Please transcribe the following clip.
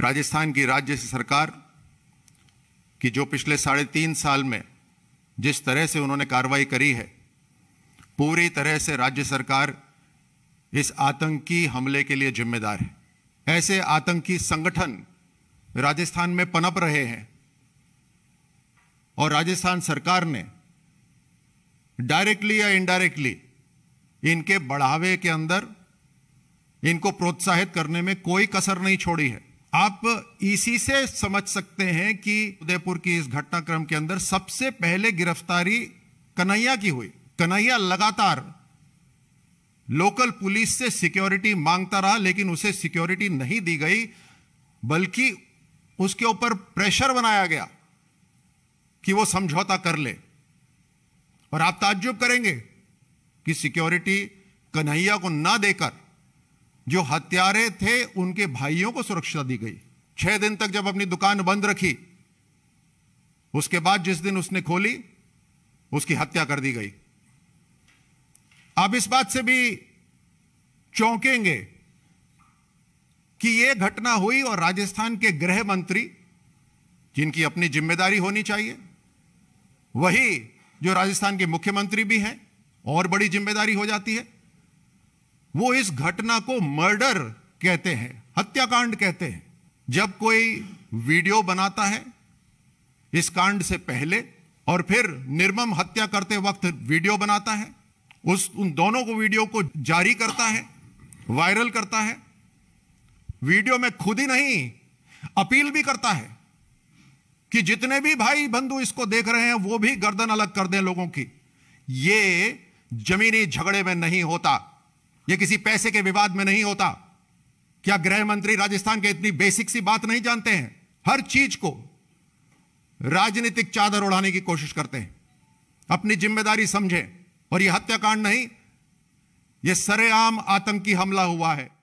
राजस्थान की राज्य सरकार की जो पिछले साढ़े तीन साल में जिस तरह से उन्होंने कार्रवाई करी है पूरी तरह से राज्य सरकार इस आतंकी हमले के लिए जिम्मेदार है ऐसे आतंकी संगठन राजस्थान में पनप रहे हैं और राजस्थान सरकार ने डायरेक्टली या इनडायरेक्टली इनके बढ़ावे के अंदर इनको प्रोत्साहित करने में कोई कसर नहीं छोड़ी है आप इसी से समझ सकते हैं कि उदयपुर की इस घटनाक्रम के अंदर सबसे पहले गिरफ्तारी कन्हैया की हुई कन्हैया लगातार लोकल पुलिस से सिक्योरिटी मांगता रहा लेकिन उसे सिक्योरिटी नहीं दी गई बल्कि उसके ऊपर प्रेशर बनाया गया कि वो समझौता कर ले और आप ताज्जुब करेंगे कि सिक्योरिटी कन्हैया को ना देकर जो हत्यारे थे उनके भाइयों को सुरक्षा दी गई छह दिन तक जब अपनी दुकान बंद रखी उसके बाद जिस दिन उसने खोली उसकी हत्या कर दी गई आप इस बात से भी चौंकेंगे कि यह घटना हुई और राजस्थान के गृह मंत्री जिनकी अपनी जिम्मेदारी होनी चाहिए वही जो राजस्थान के मुख्यमंत्री भी हैं और बड़ी जिम्मेदारी हो जाती है वो इस घटना को मर्डर कहते हैं हत्याकांड कहते हैं जब कोई वीडियो बनाता है इस कांड से पहले और फिर निर्मम हत्या करते वक्त वीडियो बनाता है उस उन दोनों को वीडियो को जारी करता है वायरल करता है वीडियो में खुद ही नहीं अपील भी करता है कि जितने भी भाई बंधु इसको देख रहे हैं वो भी गर्दन अलग कर दें लोगों की ये जमीनी झगड़े में नहीं होता यह किसी पैसे के विवाद में नहीं होता क्या गृह मंत्री राजस्थान के इतनी बेसिक सी बात नहीं जानते हैं हर चीज को राजनीतिक चादर उड़ाने की कोशिश करते हैं अपनी जिम्मेदारी समझें और यह हत्याकांड नहीं यह सरेआम आतंकी हमला हुआ है